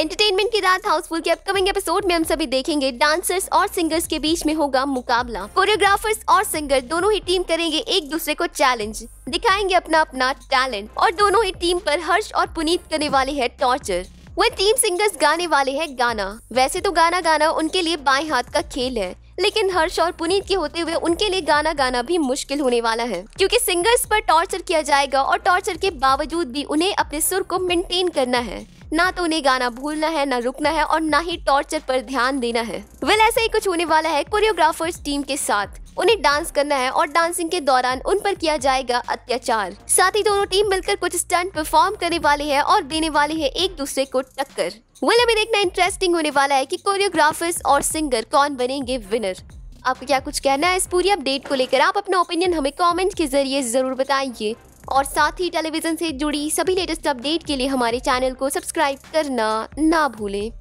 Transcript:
entertainment की रात हाउसफुल के अपकमिंग एपिसोड में हम सभी देखेंगे डांसर्स और सिंगर्स के बीच में होगा मुकाबला कोरियोग्राफर्स और सिंगर दोनों ही टीम करेंगे एक दूसरे को चैलेंज दिखाएंगे अपना अपना टैलेंट और दोनों ही टीम पर हर्ष और पुनीत करने वाले हैं टॉर्चर वह टीम सिंगर्स गाने वाले हैं गाना वैसे तो गाना गाना उनके लिए बाएं हाथ का खेल है लेकिन हर्ष और पुनीत के होते हुए उनके लिए गाना गाना भी मुश्किल होने वाला है क्योंकि सिंगर्स पर टॉर्चर किया जाएगा और टॉर्चर के बावजूद भी उन्हें अपने सुर को मेंटेन करना है ना तो उन्हें गाना भूलना है ना रुकना है और ना ही टॉर्चर पर ध्यान देना है वेल ऐसा ही कुछ होने वाला है कोरियोग्राफर्स टीम के साथ उन्हें डांस करना है और डांसिंग के दौरान उन पर किया जाएगा अत्याचार साथ ही दोनों टीम मिलकर कुछ स्टंट परफॉर्म करने वाली है और देने वाली है एक दूसरे को टक्कर वेल अभी देखना इंटरेस्टिंग होने वाला है कि कोरियोग्राफर्स और सिंगर कौन बनेंगे विनर आपको क्या कुछ कहना है इस पूरी अपडेट को लेकर आप अपना ओपिनियन हमें कमेंट के जरिए जरूर बताइए और साथ ही टेलीविजन से जुड़ी सभी लेटेस्ट अपडेट के लिए हमारे चैनल को सब्सक्राइब करना ना भूलें